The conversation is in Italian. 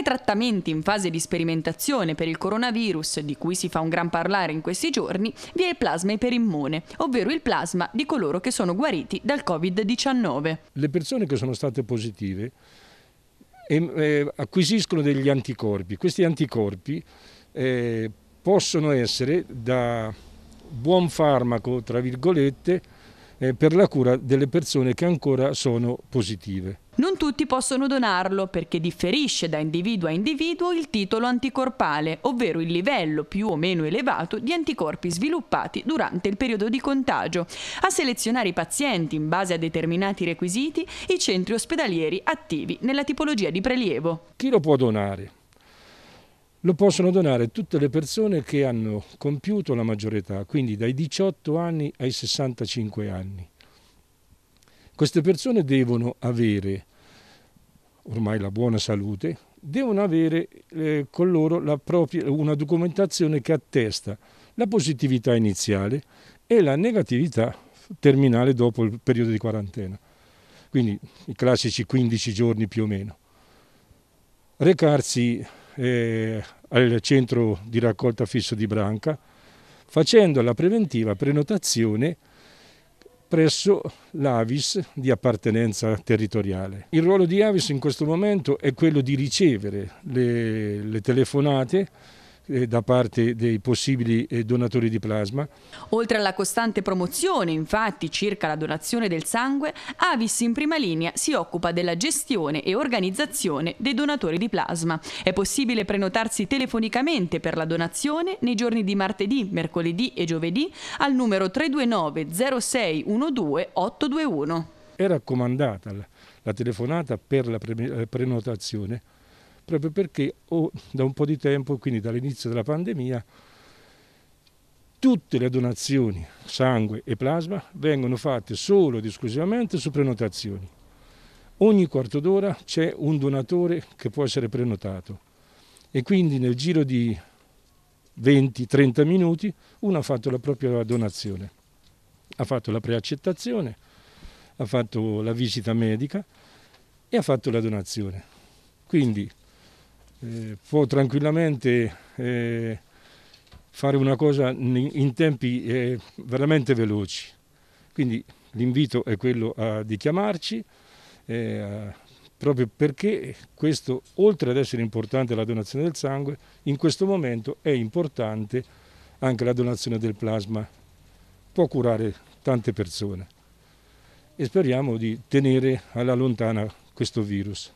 i trattamenti in fase di sperimentazione per il coronavirus, di cui si fa un gran parlare in questi giorni, vi è il plasma iperimmune, ovvero il plasma di coloro che sono guariti dal Covid-19. Le persone che sono state positive eh, acquisiscono degli anticorpi. Questi anticorpi eh, possono essere da buon farmaco, tra virgolette, eh, per la cura delle persone che ancora sono positive. Non tutti possono donarlo perché differisce da individuo a individuo il titolo anticorpale, ovvero il livello più o meno elevato di anticorpi sviluppati durante il periodo di contagio. A selezionare i pazienti in base a determinati requisiti i centri ospedalieri attivi nella tipologia di prelievo. Chi lo può donare? lo possono donare tutte le persone che hanno compiuto la maggiore età, quindi dai 18 anni ai 65 anni. Queste persone devono avere ormai la buona salute, devono avere eh, con loro propria, una documentazione che attesta la positività iniziale e la negatività terminale dopo il periodo di quarantena, quindi i classici 15 giorni più o meno. Recarsi eh, al centro di raccolta fisso di Branca facendo la preventiva prenotazione presso l'Avis di appartenenza territoriale. Il ruolo di Avis in questo momento è quello di ricevere le, le telefonate eh, da parte dei possibili eh, donatori di plasma. Oltre alla costante promozione, infatti, circa la donazione del sangue, Avis in prima linea si occupa della gestione e organizzazione dei donatori di plasma. È possibile prenotarsi telefonicamente per la donazione nei giorni di martedì, mercoledì e giovedì al numero 329 0612 821. È raccomandata la telefonata per la eh, prenotazione proprio perché oh, da un po' di tempo, quindi dall'inizio della pandemia, tutte le donazioni, sangue e plasma, vengono fatte solo ed esclusivamente su prenotazioni. Ogni quarto d'ora c'è un donatore che può essere prenotato e quindi nel giro di 20-30 minuti uno ha fatto la propria donazione, ha fatto la preaccettazione, ha fatto la visita medica e ha fatto la donazione. Quindi eh, può tranquillamente eh, fare una cosa in tempi eh, veramente veloci. Quindi l'invito è quello a, di chiamarci, eh, proprio perché questo, oltre ad essere importante la donazione del sangue, in questo momento è importante anche la donazione del plasma. Può curare tante persone e speriamo di tenere alla lontana questo virus.